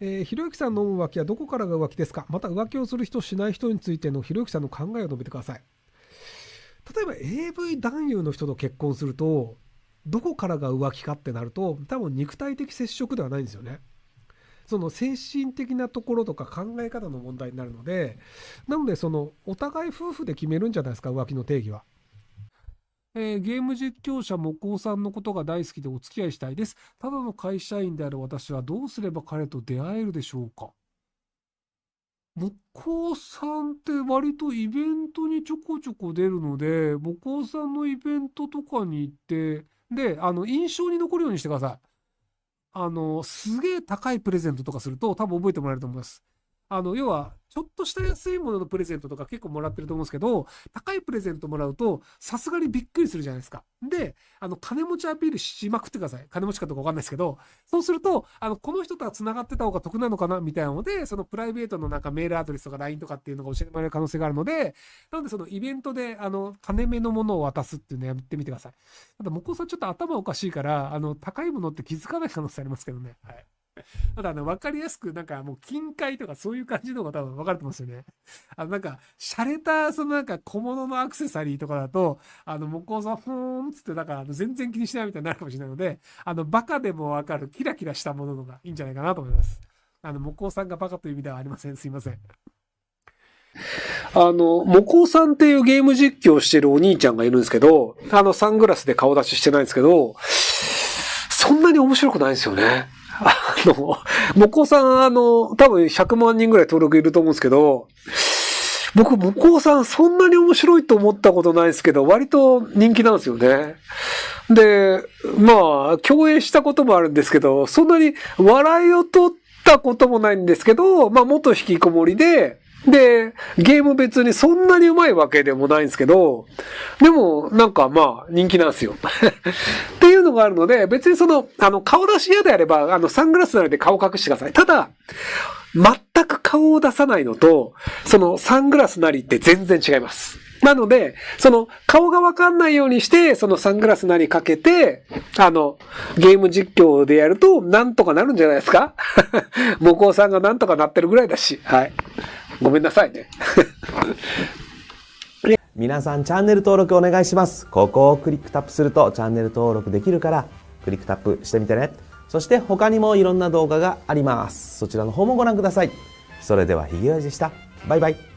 えー、ひろゆきさんの思う浮気はどこからが浮気ですかまた浮気をする人、しない人についてのひろゆきさんの考えを述べてください。例えば AV 男優の人と結婚すると、どこからが浮気かってなると、多分肉体的接触ではないんですよね。その精神的なところとか考え方の問題になるので、なのでそのお互い夫婦で決めるんじゃないですか、浮気の定義は。えー、ゲーム実況者もこうさんのことが大好きでお付き合いしたいです。ただの会社員である私はどうすれば彼と出会えるでしょうか木工さんって割とイベントにちょこちょこ出るので、木工さんのイベントとかに行って、で、あの、印象に残るようにしてください。あの、すげえ高いプレゼントとかすると多分覚えてもらえると思います。あの、要は、ちょっとした安いもののプレゼントとか結構もらってると思うんですけど、高いプレゼントもらうと、さすがにびっくりするじゃないですか。で、あの、金持ちアピールしまくってください。金持ちかどうかわかんないですけど、そうすると、あの、この人とは繋がってた方が得なのかな、みたいなので、そのプライベートのなんかメールアドレスとか LINE とかっていうのが教えてもらえる可能性があるので、なのでそのイベントで、あの、金目のものを渡すっていうのやってみてください。ただ、向こうさんちょっと頭おかしいから、あの、高いものって気づかない可能性ありますけどね。はい。ただあの、わかりやすく、なんかもう金塊とかそういう感じの方が多分分かれてますよね。あの、なんか、洒落た、そのなんか小物のアクセサリーとかだと、あの、木工さん、ほーんつって、なんか、全然気にしないみたいになるかもしれないので、あの、バカでもわかる、キラキラしたもののがいいんじゃないかなと思います。あの、木工さんがバカという意味ではありません。すいません。あの、モコさんっていうゲーム実況してるお兄ちゃんがいるんですけど、あの、サングラスで顔出ししてないんですけど、そんなに面白くないんですよね。あの、もこさん、あの、多分100万人ぐらい登録いると思うんですけど、僕、もこうさん、そんなに面白いと思ったことないですけど、割と人気なんですよね。で、まあ、共演したこともあるんですけど、そんなに笑いを取ったこともないんですけど、まあ、元引きこもりで、で、ゲーム別にそんなにうまいわけでもないんですけど、でも、なんかまあ、人気なんですよ。っていうのがあるので、別にその、あの、顔出し屋であれば、あの、サングラスなりで顔隠してください。ただ、全く顔を出さないのと、その、サングラスなりって全然違います。なので、その、顔がわかんないようにして、そのサングラスなりかけて、あの、ゲーム実況でやると、なんとかなるんじゃないですか向こ さんがなんとかなってるぐらいだし、はい。ごめんなさいね。皆さんチャンネル登録お願いします。ここをクリックタップするとチャンネル登録できるから、クリックタップしてみてね。そして他にもいろんな動画があります。そちらの方もご覧ください。それではひげわじでした。バイバイ。